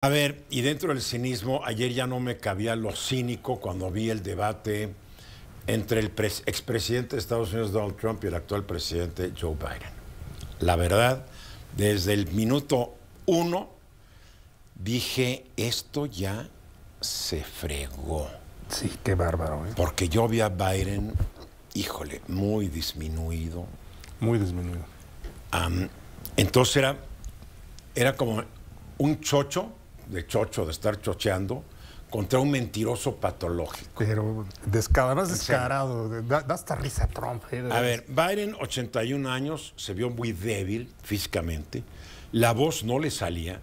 A ver, y dentro del cinismo, ayer ya no me cabía lo cínico cuando vi el debate entre el expresidente de Estados Unidos Donald Trump y el actual presidente Joe Biden. La verdad, desde el minuto uno dije, esto ya se fregó. Sí, qué bárbaro. ¿eh? Porque yo vi a Biden, híjole, muy disminuido. Muy disminuido. entonces era, era como un chocho de chocho, de estar chocheando, contra un mentiroso patológico. Pero descarado, descarado, da, hasta risa Trump. Eh, a ver, Biden, 81 años, se vio muy débil físicamente, la voz no le salía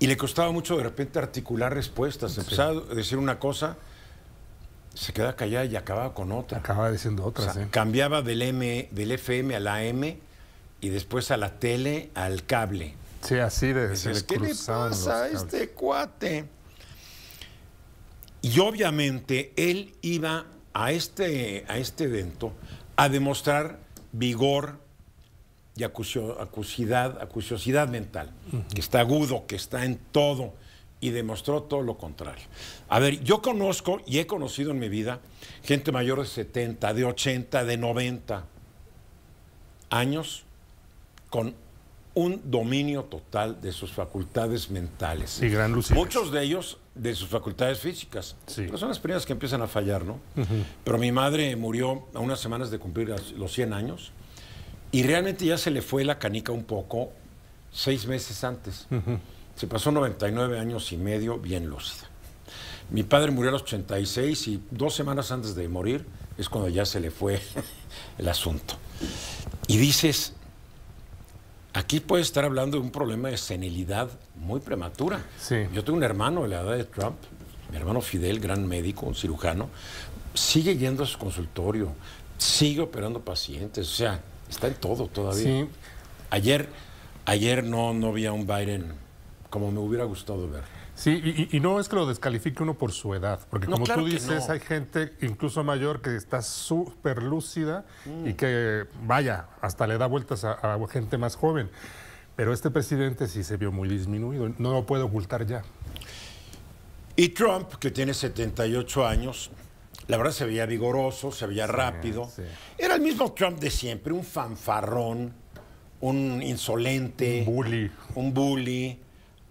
y le costaba mucho de repente articular respuestas. Empezaba a decir una cosa, se quedaba callada y acababa con otra. Acababa diciendo otras. Cambiaba del, M, del FM a la M y después a la tele, al cable. Sí, así de... Dices, ¿qué le pasa a este cuate? Y obviamente él iba a este, a este evento a demostrar vigor y acuciosidad mental, que está agudo, que está en todo, y demostró todo lo contrario. A ver, yo conozco y he conocido en mi vida gente mayor de 70, de 80, de 90 años con un dominio total de sus facultades mentales. Y gran lucidez. Muchos de ellos de sus facultades físicas. Pero son las primeras que empiezan a fallar, ¿no? Pero mi madre murió a unas semanas de cumplir los 100 años y realmente ya se le fue la canica un poco seis meses antes. Se pasó 99 años y medio bien lúcida. Mi padre murió a los 86 y dos semanas antes de morir es cuando ya se le fue el asunto. Y dices, Aquí puede estar hablando de un problema de senilidad muy prematura. Yo tengo un hermano de la edad de Trump, mi hermano Fidel, gran médico, un cirujano, sigue yendo a su consultorio, sigue operando pacientes, o sea, está en todo todavía. Ayer, ayer no, había un Biden como me hubiera gustado ver. Sí, y, no es que lo descalifique uno por su edad, porque como tú dices, hay gente incluso mayor que está súper lúcida y mm. que, vaya, hasta le da vueltas a, gente más joven. Pero este presidente sí se vio muy disminuido, no lo puede ocultar ya. Y Trump, que tiene 78 años, la verdad se veía vigoroso, se veía rápido. Era el mismo Trump de siempre, un fanfarrón, un insolente. Un bully. Un bully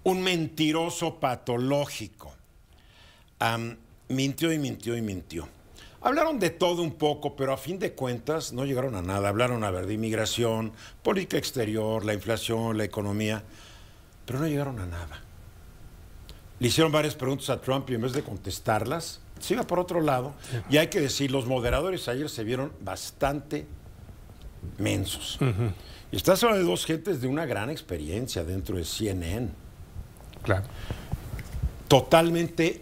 un mentiroso patológico. mintió y mintió y mintió. Hablaron de todo un poco, pero a fin de cuentas no llegaron a nada. Hablaron, a ver, de inmigración, política exterior, la inflación, la economía, pero no llegaron a nada. Le hicieron varias preguntas a Trump y en vez de contestarlas, se iba por otro lado. Y hay que decir, los moderadores ayer se vieron bastante mensos. Y estás hablando de dos gentes de una gran experiencia dentro de CNN. Claro. Totalmente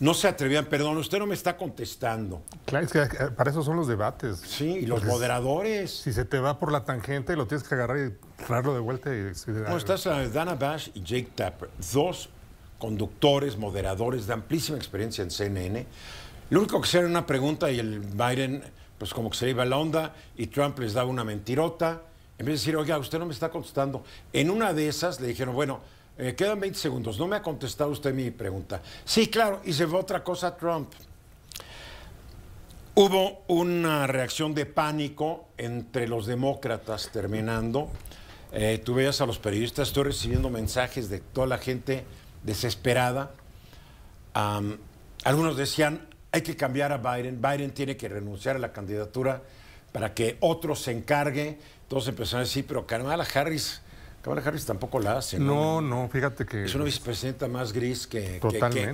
no se atrevían, perdón, usted no me está contestando. Claro, es que eh, para eso son los debates. Sí, y los moderadores. Si se te va por la tangente, lo tienes que agarrar y traerlo de vuelta. Y, no, ah, estás eh, eh, Dana Bash y Jake Tapper, dos conductores, moderadores de amplísima experiencia en CNN. Lo único que hicieron era una pregunta y el Biden, pues como que se iba la onda y Trump les daba una mentirota. En vez de decir, oiga, usted no me está contestando. En una de esas le dijeron, bueno, eh, quedan 20 segundos. No me ha contestado usted mi pregunta. Sí, claro, y se fue otra cosa Trump. Hubo una reacción de pánico entre los demócratas terminando. Eh, tú veías a los periodistas, estoy recibiendo mensajes de toda la gente desesperada. algunos decían, hay que cambiar a Biden, Biden tiene que renunciar a la candidatura para que otro se encargue. Todos empezaron a decir, pero Carmela Harris Kamala Harris tampoco la hace. No, no, fíjate que... Es una vicepresidenta más gris que,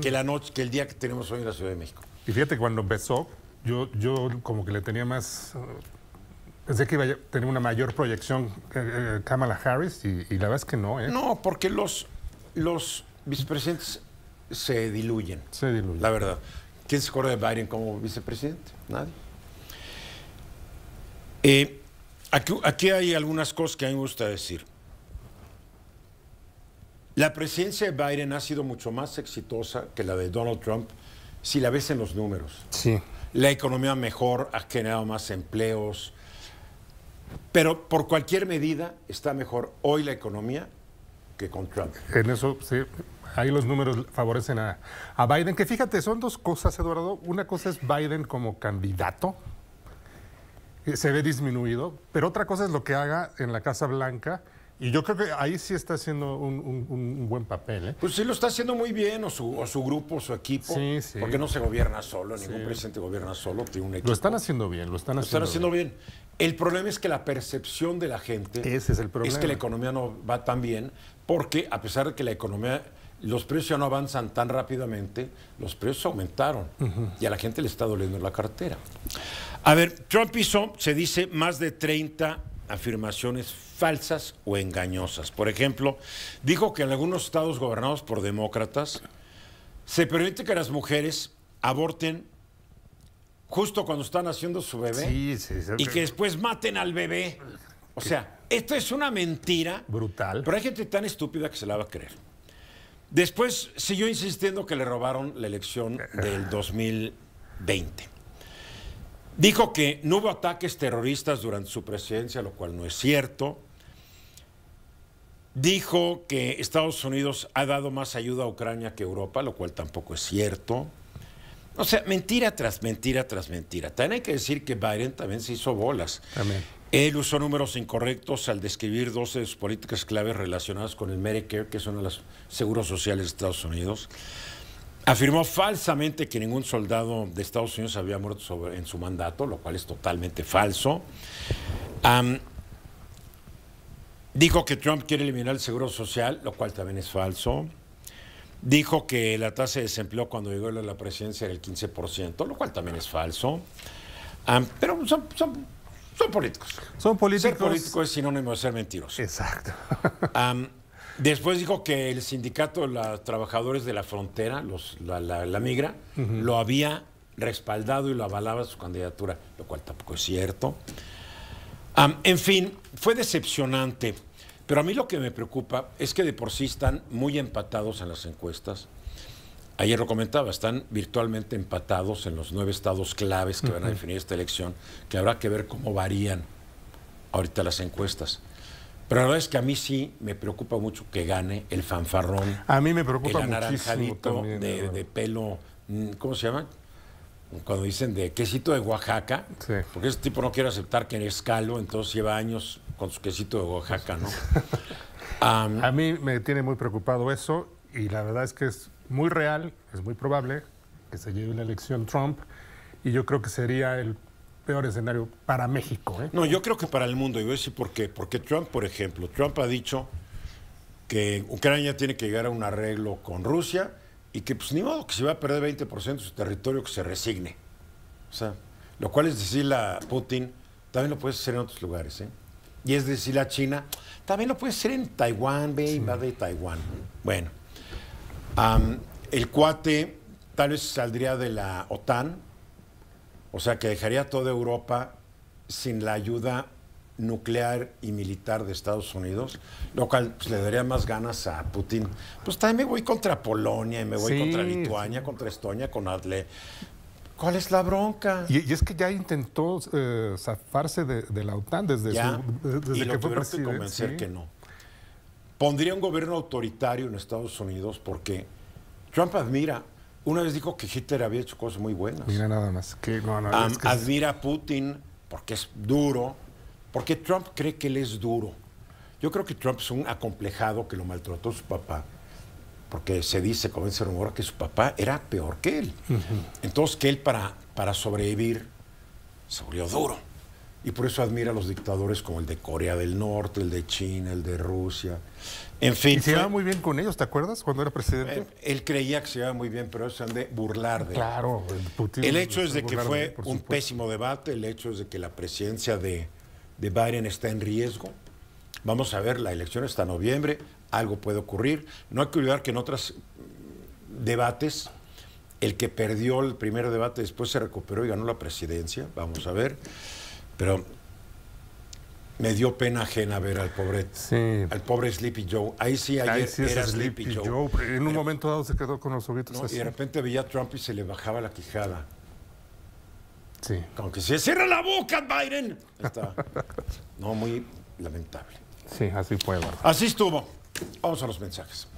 que, la noche, que el día que tenemos hoy en la Ciudad de México. Y fíjate cuando empezó, yo, yo como que le tenía más... Eh, pensé que iba a tener una mayor proyección eh, eh, Kamala Harris y, la verdad es que no. ¿eh? No, porque los, los vicepresidentes se diluyen. Se diluyen. La verdad. ¿Quién se acuerda de Biden como vicepresidente? Nadie. aquí, aquí hay algunas cosas que a mí me gusta decir. La presidencia de Biden ha sido mucho más exitosa que la de Donald Trump si la ves en los números. Sí. La economía mejor, ha generado más empleos, pero por cualquier medida está mejor hoy la economía que con Trump. En eso sí, ahí los números favorecen a, a Biden, que fíjate, son dos cosas, Eduardo. Una cosa es Biden como candidato, eh, se ve disminuido, pero otra cosa es lo que haga en la Casa Blanca y yo creo que ahí sí está haciendo un, buen papel. ¿eh? Pues sí lo está haciendo muy bien, o su, grupo, su equipo. Porque no se gobierna solo, ningún presidente gobierna solo, tiene un Lo están haciendo bien, lo están haciendo, lo están haciendo bien. El problema es que la percepción de la gente Ese es, el problema. es que la economía no va tan bien, porque a pesar de que la economía los precios ya no avanzan tan rápidamente, los precios aumentaron y a la gente le está doliendo la cartera. A ver, Trump hizo, se dice, más de 30 afirmaciones falsas o engañosas. Por ejemplo, dijo que en algunos estados gobernados por demócratas se permite que las mujeres aborten justo cuando están haciendo su bebé y que después maten al bebé. O sea, esto es una mentira. Brutal. Pero hay gente tan estúpida que se la va a creer. Después siguió insistiendo que le robaron la elección del 2020. Dijo que no hubo ataques terroristas durante su presidencia, lo cual no es cierto. Dijo que Estados Unidos ha dado más ayuda a Ucrania que Europa, lo cual tampoco es cierto. O sea, mentira tras mentira tras mentira. También hay que decir que Biden también se hizo bolas. Él usó números incorrectos al describir 12 de sus políticas claves relacionadas con el Medicare, que son los seguros sociales de Estados Unidos. Afirmó falsamente que ningún soldado de Estados Unidos había muerto en su mandato, lo cual es totalmente falso. dijo que Trump quiere eliminar el seguro social, lo cual también es falso. Dijo que la tasa de desempleo cuando llegó a la presidencia era el 15%, lo cual también es falso. pero son, políticos. Son políticos. Ser político es sinónimo de ser mentiroso. Exacto. Después dijo que el sindicato de los trabajadores de la frontera, los, la, migra, lo había respaldado y lo avalaba su candidatura, lo cual tampoco es cierto. en fin, fue decepcionante. Pero a mí lo que me preocupa es que de por sí están muy empatados en las encuestas. Ayer lo comentaba, están virtualmente empatados en los nueve estados claves que van a definir esta elección, que habrá que ver cómo varían ahorita las encuestas. Pero la verdad es que a mí sí me preocupa mucho que gane el fanfarrón. A mí me preocupa el anaranjadito de, pelo, mm, ¿cómo se llama? Cuando dicen de quesito de Oaxaca, porque ese tipo no quiere aceptar que es escalo, entonces lleva años con su quesito de Oaxaca, ¿no? a mí me tiene muy preocupado eso y la verdad es que es muy real, es muy probable que se lleve una elección Trump y yo creo que sería el peor escenario para México. ¿eh? No, yo creo que para el mundo. Y voy a decir por qué. Porque Trump, por ejemplo, Trump ha dicho que Ucrania tiene que llegar a un arreglo con Rusia y que pues ni modo que se va a perder 20% de su territorio que se resigne. O sea, lo cual es decir a Putin, también lo puede hacer en otros lugares. ¿eh? Y es decir a China, también lo puede hacer en Taiwán, ve, Va de Taiwán. Bueno, el cuate tal vez saldría de la OTAN, o sea, que dejaría toda Europa sin la ayuda nuclear y militar de Estados Unidos, lo cual pues, le daría más ganas a Putin. Pues también me voy contra Polonia y me voy contra Lituania, contra Estonia, con Adle. ¿Cuál es la bronca? Y, es que ya intentó eh, zafarse de, la OTAN desde, y que fue Que convencer que no. Pondría un gobierno autoritario en Estados Unidos porque Trump admira una vez dijo que Hitler había hecho cosas muy buenas. Mira nada más. Admira a Putin porque es duro, porque Trump cree que él es duro. Yo creo que Trump es un acomplejado que lo maltrató su papá, porque se dice, como dice rumor, que su papá era peor que él. Entonces que él para, para sobrevivir se volvió duro. Y por eso admira a los dictadores como el de Corea del Norte, el de China, el de Rusia. En fin. Y se iba muy bien con ellos, ¿te acuerdas? Cuando era presidente. Eh, él creía que se iba muy bien, pero eso han de burlar de Claro, el Putin. El hecho es de que fue un pésimo debate, el hecho es de que la presidencia de, de Biden está en riesgo. Vamos a ver, la elección está en noviembre, algo puede ocurrir. No hay que olvidar que en otros mm, debates, el que perdió el primer debate después se recuperó y ganó la presidencia. Vamos a ver. Pero me dio pena ajena ver al pobre, sí. al pobre Sleepy Joe. Ahí sí ayer era Sleepy, Joe. En un momento dado se quedó con los ojitos Y de repente veía a Trump y se le bajaba la quijada. Sí. Como que se cierra la boca, Biden. no, muy lamentable. Sí, así fue. Así estuvo. Vamos a los mensajes.